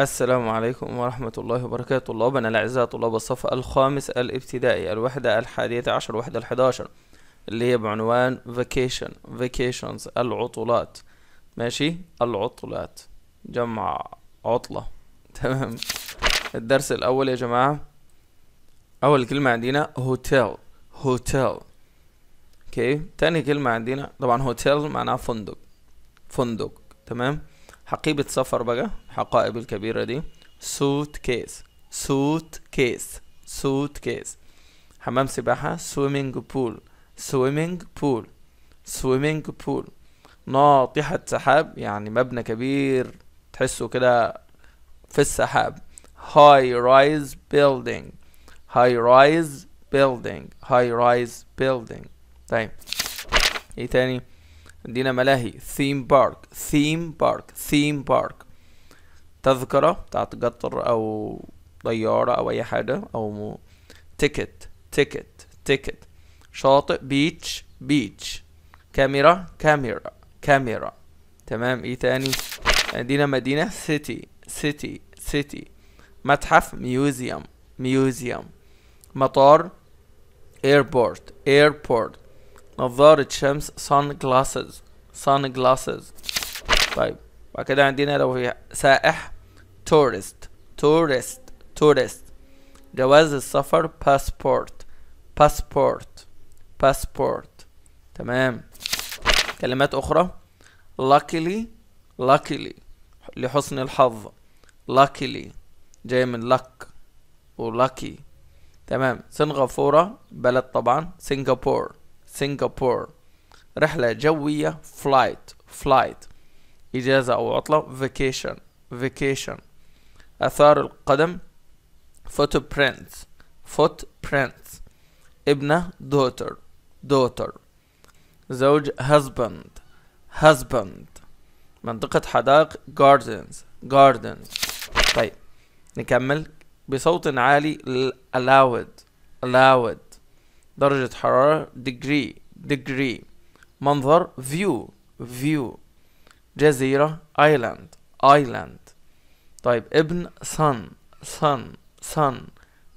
السلام عليكم ورحمة الله وبركاته طلابنا الأعزاء طلاب الصف الخامس الابتدائي الوحدة الحادية عشر الوحدة الحداشر اللي هي بعنوان vacation vacations العطلات ماشي العطلات جمع عطلة تمام الدرس الأول يا جماعة أول كلمة عندنا hotel hotel اوكي تاني كلمة عندنا طبعا hotel معناه فندق فندق تمام حقيبة سفر بقى الحقائب الكبيرة دي سوت كيس سوت كيس سوت كيس حمام سباحة سويمينج بول سويمينج بول سويمينج بول ناطحة سحاب يعني مبنى كبير تحسه كده في السحاب هاي رايز بيلدينج هاي رايز بيلدينج هاي رايز بيلدينج طيب ايه تاني عندنا ملاهي ثيم بارك ثيم بارك ثيم بارك تذكرة بتاعت قطر أو طيارة أو أي حاجة أو مو. تيكت تيكت تيكت شاطئ بيتش بيتش كاميرا كاميرا كاميرا تمام ايه تاني عندنا مدينة سيتي سيتي سيتي متحف ميوزيوم ميوزيوم مطار ايربورت ايربورت نظارة شمس sun glasses sun glasses طيب بعد كده عندنا لو هي سائح tourist tourist tourist جواز السفر passport passport passport تمام كلمات أخرى luckily luckily لحسن الحظ luckily جاي من luck ولاكي تمام سنغافورة بلد طبعا سنغافور سنغافورة رحلة جوية فلايت فلايت إجازة أو عطلة فيكيشن فيكيشن أثار القدم فوتو برينت فوت برينت ابنة دوتر دوتر زوج husband husband منطقة حدائق gardens gardens طيب نكمل بصوت عالي allowed allowed درجة حرارة degree degree منظر view view جزيرة island island طيب ابن sun sun sun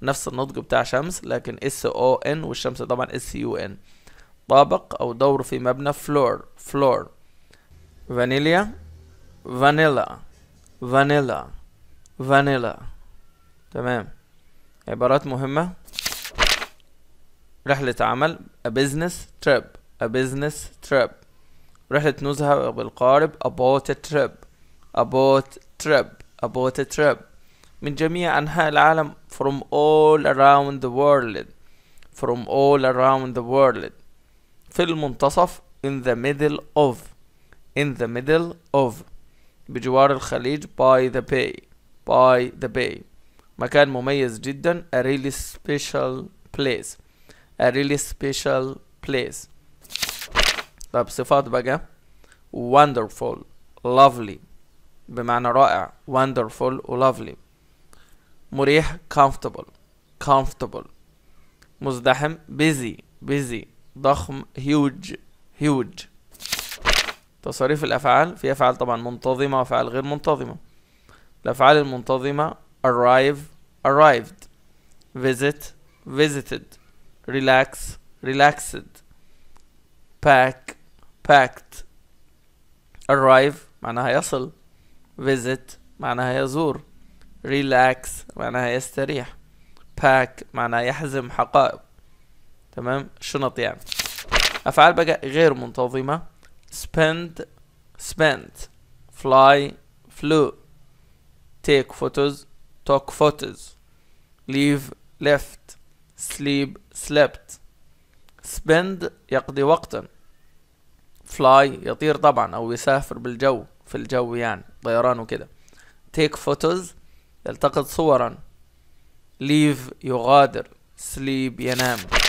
نفس النطق بتاع شمس لكن اس او ان والشمس طبعا اس يو ان طابق او دور في مبنى فلور فلور فانيليا فانيلا فانيلا فانيلا تمام عبارات مهمة رحلة عمل a business trip a business trip رحلة نزهة بالقارب about a trip about trip about a trip من جميع أنحاء العالم from all around the world from all around the world في المنتصف in the middle of in the middle of بجوار الخليج by the bay by the bay مكان مميز جدا a really special place a really special place طب صفات بقى wonderful lovely بمعنى رائع wonderful و lovely مريح comfortable comfortable مزدحم busy busy ضخم huge huge تصاريف الأفعال في أفعال طبعا منتظمة وأفعال غير منتظمة الأفعال المنتظمة arrive arrived visit visited relax relaxed pack packed arrive معناها يصل visit معناها يزور relax معناها يستريح pack معناها يحزم حقائب تمام شنط يعني أفعال بقى غير منتظمة spend spent fly flew take photos took photos leave left sleep slept spend يقضي وقتا fly يطير طبعا او يسافر بالجو في الجو يعني طيران وكده take photos يلتقط صورا leave يغادر sleep ينام